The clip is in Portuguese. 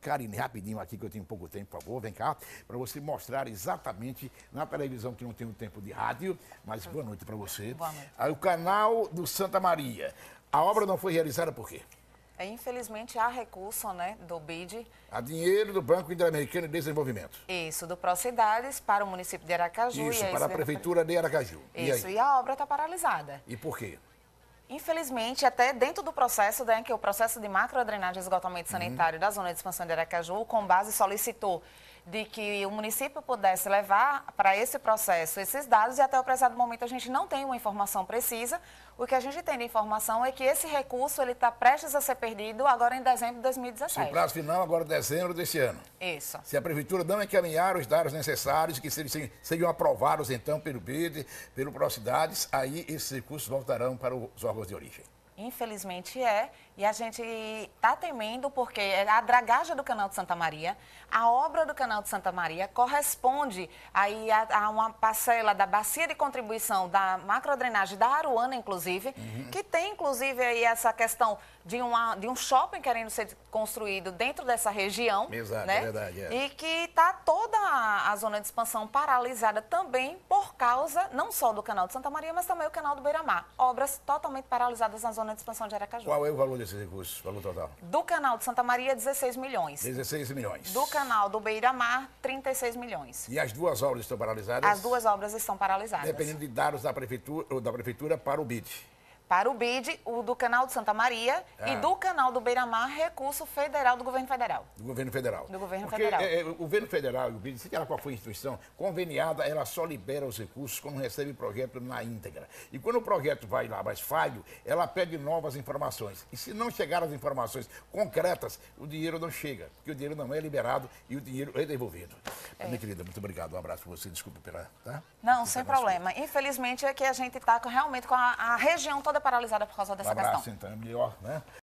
Karine, rapidinho aqui, que eu tenho pouco tempo, por favor, vem cá, para você mostrar exatamente na televisão, que não tem um tempo de rádio, mas boa noite para você. Boa noite. Aí, o canal do Santa Maria. A obra não foi realizada por quê? É, infelizmente, há recurso né, do BID. Há dinheiro do Banco Interamericano de Desenvolvimento. Isso, do Procidades para o município de Aracaju. Isso, para a Prefeitura de Aracaju. Isso, e, e a obra está paralisada. E por quê? Infelizmente, até dentro do processo, né, que é o processo de macro drenagem e esgotamento uhum. sanitário uhum. da zona de expansão de Aracaju, com base solicitou de que o município pudesse levar para esse processo esses dados e até o presente momento a gente não tem uma informação precisa. O que a gente tem de informação é que esse recurso ele está prestes a ser perdido agora em dezembro de 2017. O prazo final agora é dezembro deste ano. Isso. Se a prefeitura não encaminhar os dados necessários que sejam, sejam aprovados então pelo BID, pelo Procidades, aí esses recursos voltarão para os órgãos de origem. Infelizmente é, e a gente está temendo porque é a dragagem do Canal de Santa Maria, a obra do Canal de Santa Maria corresponde aí a, a uma parcela da bacia de contribuição da macrodrenagem da Aruana, inclusive, uhum. que tem inclusive aí essa questão de, uma, de um shopping querendo ser construído dentro dessa região, Exato, né? é verdade, é. e que está toda a, a zona de expansão paralisada também por causa não só do canal de Santa Maria, mas também o canal do Beira-Mar. Obras totalmente paralisadas na zona de expansão de Aracaju. Qual é o valor desses recursos, valor total? Do canal de Santa Maria, 16 milhões. 16 milhões. Do canal do Beira-Mar, 36 milhões. E as duas obras estão paralisadas? As duas obras estão paralisadas. Dependendo de dados da prefeitura, da prefeitura para o BID para o BID, o do canal de Santa Maria ah. e do canal do Beira-Mar, recurso federal do governo federal. Do governo federal. Do governo Porque, federal. É, é o governo federal e o BID, seja lá qual foi a instituição, conveniada, ela só libera os recursos quando recebe o projeto na íntegra. E quando o projeto vai lá mas falho, ela pede novas informações. E se não chegar as informações concretas, o dinheiro não chega, porque o dinheiro não é liberado e o dinheiro é devolvido. É. Minha querida, muito obrigado. Um abraço para você. Desculpa pela. Tá? Não, sem problema. Infelizmente é que a gente está realmente com a, a, região toda paralisada por causa dessa um abraço, questão. Então, é melhor, né?